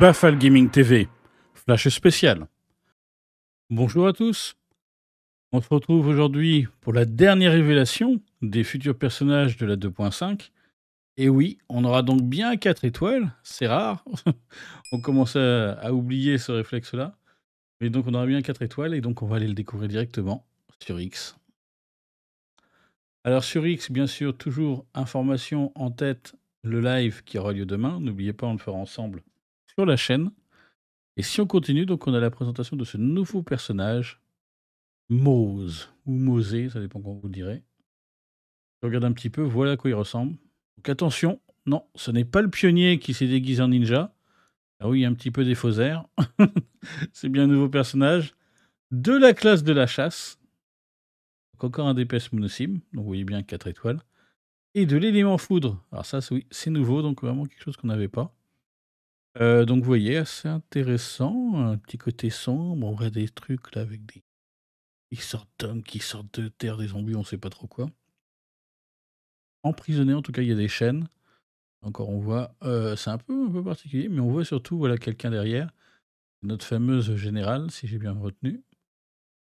Bafal Gaming TV, flash spécial. Bonjour à tous. On se retrouve aujourd'hui pour la dernière révélation des futurs personnages de la 2.5. Et oui, on aura donc bien 4 étoiles, c'est rare. on commence à, oublier ce réflexe-là. Mais donc on aura bien 4 étoiles et donc on va aller le découvrir directement sur X. Alors sur X, bien sûr, toujours information en tête, le live qui aura lieu demain. N'oubliez pas, on le fera ensemble sur la chaîne. Et si on continue, donc on a la présentation de ce nouveau personnage, Mose, ou Mosé, ça dépend qu'on vous dirait. direz. Je regarde un petit peu, voilà à quoi il ressemble. Donc attention, non, ce n'est pas le pionnier qui s'est déguisé en ninja. Ah oui, un petit peu des faux airs. C'est bien un nouveau personnage de la classe de la chasse encore un DPS monosim, donc vous voyez bien 4 étoiles. Et de l'élément foudre. Alors ça, oui c'est nouveau, donc vraiment quelque chose qu'on n'avait pas. Euh, donc vous voyez, assez intéressant, un petit côté sombre, on voit des trucs là avec des... qui sortent d'hommes, qui sortent de terre, des zombies, on ne sait pas trop quoi. Emprisonné, en tout cas, il y a des chaînes. Encore, on voit, euh, c'est un peu, un peu particulier, mais on voit surtout voilà, quelqu'un derrière, notre fameuse générale, si j'ai bien retenu.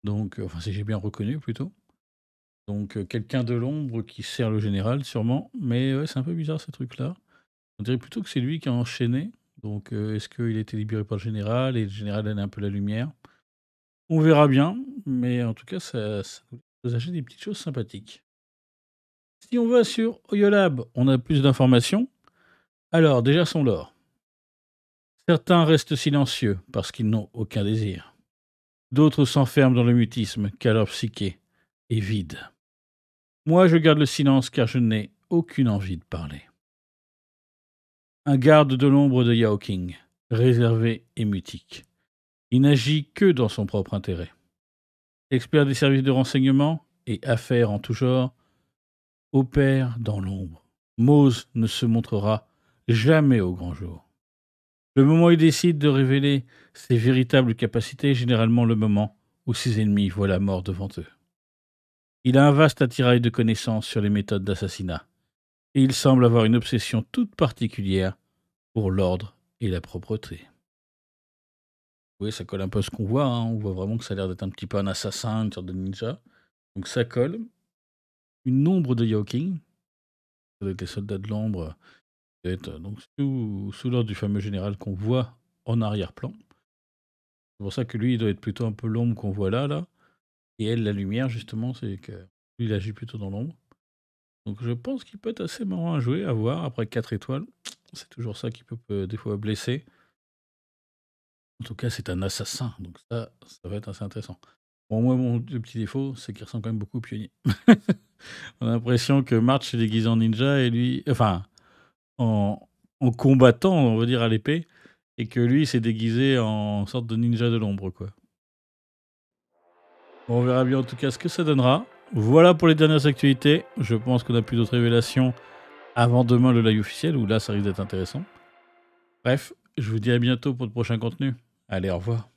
Donc, euh, enfin, si j'ai bien reconnu plutôt. Donc euh, quelqu'un de l'ombre qui sert le général sûrement, mais c'est un peu bizarre ce truc-là. On dirait plutôt que c'est lui qui a enchaîné. Donc euh, est-ce qu'il a été libéré par le général et le général a un peu la lumière On verra bien, mais en tout cas ça, ça nous achète des petites choses sympathiques. Si on va sur Oyolab, on a plus d'informations. Alors déjà son lore. Certains restent silencieux parce qu'ils n'ont aucun désir. D'autres s'enferment dans le mutisme car leur psyché est vide. Moi, je garde le silence car je n'ai aucune envie de parler. Un garde de l'ombre de Yao King, réservé et mutique. Il n'agit que dans son propre intérêt. Expert des services de renseignement et affaires en tout genre, opère dans l'ombre. Mose ne se montrera jamais au grand jour. Le moment où il décide de révéler ses véritables capacités est généralement le moment où ses ennemis voient la mort devant eux. Il a un vaste attirail de connaissances sur les méthodes d'assassinat, et il semble avoir une obsession toute particulière pour l'ordre et la propreté. Oui, ça colle un peu à ce qu'on voit, hein. on voit vraiment que ça a l'air d'être un petit peu un assassin, une sorte de ninja. Donc ça colle. Une ombre de Yawking, ça doit les soldats de l'ombre, ça doit être euh, donc sous, sous l'ordre du fameux général qu'on voit en arrière-plan. C'est pour ça que lui, il doit être plutôt un peu l'ombre qu'on voit là, là. Et elle, la lumière, justement, c'est que il agit plutôt dans l'ombre. Donc je pense qu'il peut être assez marrant à jouer, à voir. Après 4 étoiles, c'est toujours ça qui peut, euh, des fois blesser. En tout cas, c'est un assassin, donc ça, ça va être assez intéressant. Bon, moi, mon petit défaut, c'est qu'il ressemble quand même beaucoup au pionnier. On a l'impression que March est déguisé en ninja et lui, enfin, en, en combattant, on va dire, à l'épée, et que lui, s'est déguisé en sorte de ninja de l'ombre, quoi. On verra bien en tout cas ce que ça donnera. Voilà pour les dernières actualités. Je pense qu'on n'a plus d'autres révélations avant demain le live officiel, où là ça risque d'être intéressant. Bref, je vous dis à bientôt pour de prochains contenus. Allez, au revoir.